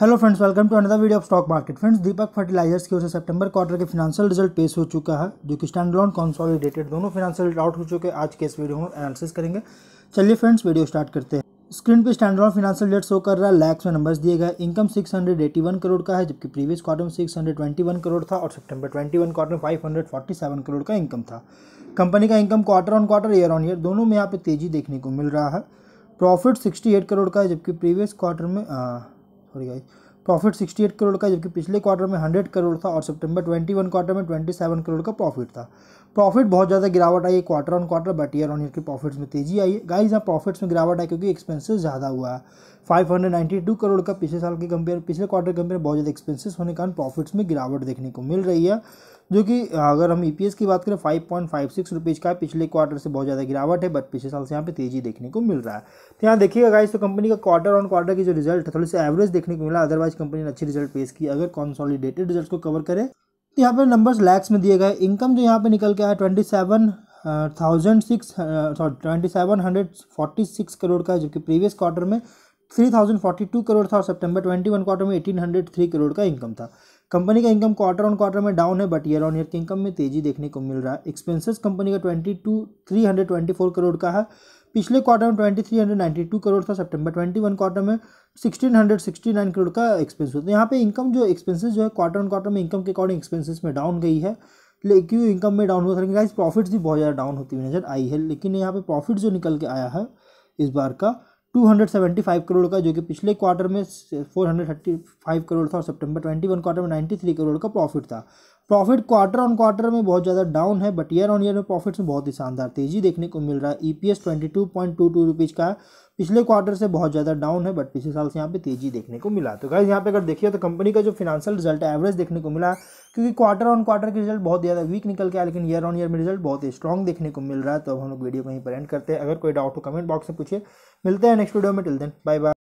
hello friends welcome to another video of stock market friends Deepak fertilisers की ओर से सितंबर क्वार्टर के फिनेंशियल रिजल्ट पेश हो चुका है जो कि स्टैंड लॉन कॉन्सॉलिडेटेड दोनों फिनेंशियल रिजल्ट आउट हो चुके हैं आज के इस वीडियो में एनालिसिस करेंगे चलिए फ्रेंड्स वीडियो स्टार्ट करते हैं स्क्रीन पे standalone financial result show कर रहा है लैक्स में नंबर्स दिए गए इनकम वन करोड़ का है जबकि प्रीवियस क्वार्टर में वन करोड़ था और सितंबर वन क्वार्टर में सेवन करोड़ का इनकम था कंपनी का income quarter on quarter year on year दोनों में यहाँ पे तेजी देखने को मिल रहा है प्रॉफिट एट करोड़ का है जबकि प्रीवियस क्वार्टर में सॉरी गाइस प्रॉफिट 68 करोड़ का जबकि पिछले क्वार्टर में 100 करोड़ था और सितंबर 21 क्वार्टर में 27 करोड़ का प्रॉफिट था प्रॉफिट बहुत ज़्यादा गिरावट आई है quarter on quarter but year on year की प्रॉफिट्स में तेजी आई है गाइस यहाँ प्रॉफिट्स में गिरावट आई क्योंकि एक्सपेंसेस ज़्यादा हुआ है फाइव करोड़ का पिछले साल के कंपेयर पिछले क्वार्टर के कंपेयर बहुत ज़्यादा एक्सपेंसिस होने के कारण प्रॉफिट्स में गिरावट देखने को मिल रही है जो कि अगर हम ई e की बात करें five point five six rupees का पिछले क्वार्टर से बहुत ज़्यादा गिरावट है बट पिछले साल से यहाँ पे तेज़ी देखने को मिल रहा है तो यहाँ देखिएगा गाइस तो कंपनी का क्वार्टर ऑन क्वार्टर की जो रिजल्ट है थोड़ी सी एवरेज देखने को मिला अदरवाइज कंपनी ने अच्छी रिजल्ट पेश की अगर कॉन्सॉलीडेटेड रिजल्ट को कवर करें तो यहाँ पर नंबर्स लैक्स में दिए गए इनकम जो यहाँ पर निकल के आया twenty seven thousand six sorry twenty seven hundred forty six crore का जबकि प्रीवियस क्वार्टर में three thousand forty two crore था और सितंबर ट्वेंटी वन क्वार्टर में एटीन हंड्रेड थ्री करोड़ का इनकम था कंपनी का इनकम क्वार्टर ऑन क्वार्टर में डाउन है बट ईयर ऑन ईयर के इनकम में तेजी देखने को मिल रहा है एक्सपेंसेस कंपनी का twenty two three hundred twenty four crore का है पिछले क्वार्टर में twenty three hundred ninety two crore था सितंबर ट्वेंटी वन क्वार्टर में sixteen hundred sixty nine crore का एक्सपेंस होता है यहाँ पे इनकम जो एक्सपेंसेस जो है क्वार्टर ऑन क्वार्टर में इनकम के अकॉर्डिंग एक्सपेंसेस में डाउन गई है लेकिन इनकम में डाउन होता है प्रॉफिट्स भी बहुत ज़्यादा डाउन होती हुई नजर आई है लेकिन यहाँ पर प्रॉफिट जो निकल के आया है इस बार का 275 करोड़ का जो कि पिछले क्वार्टर में 435 करोड़ था और सितंबर 21 क्वार्टर में 93 करोड़ का प्रॉफिट था प्रॉफिट क्वार्टर ऑन क्वार्टर में बहुत ज़्यादा डाउन है बट ईयर ऑन ईयर में प्रॉफिट्स में बहुत ही शानदार तेजी देखने को मिल रहा है E twenty two point two two का पिछले क्वार्टर से बहुत ज़्यादा डाउन है बट पिछले साल से यहाँ पे तेजी देखने को मिला तो गाइज यहाँ पे अगर देखिए तो कंपनी का जो फिनेंशियल रिजल्ट है एवरेज देखने को मिला क्योंकि क्वार्टर ऑन क्वार्टर के रिजल्ट बहुत ज़्यादा वीक निकल के लेकिन ईयर ऑन ईयर में रिजल्ट बहुत ही स्ट्रॉग देखने को मिल रहा है तो हम लोग वीडियो को यहीं पर एंड करते हैं अगर कोई डाउट हो कमेंट बॉक्स में पूछिए मिलते हैं नेक्स्ट वीडियो में टिल देन बाय बाय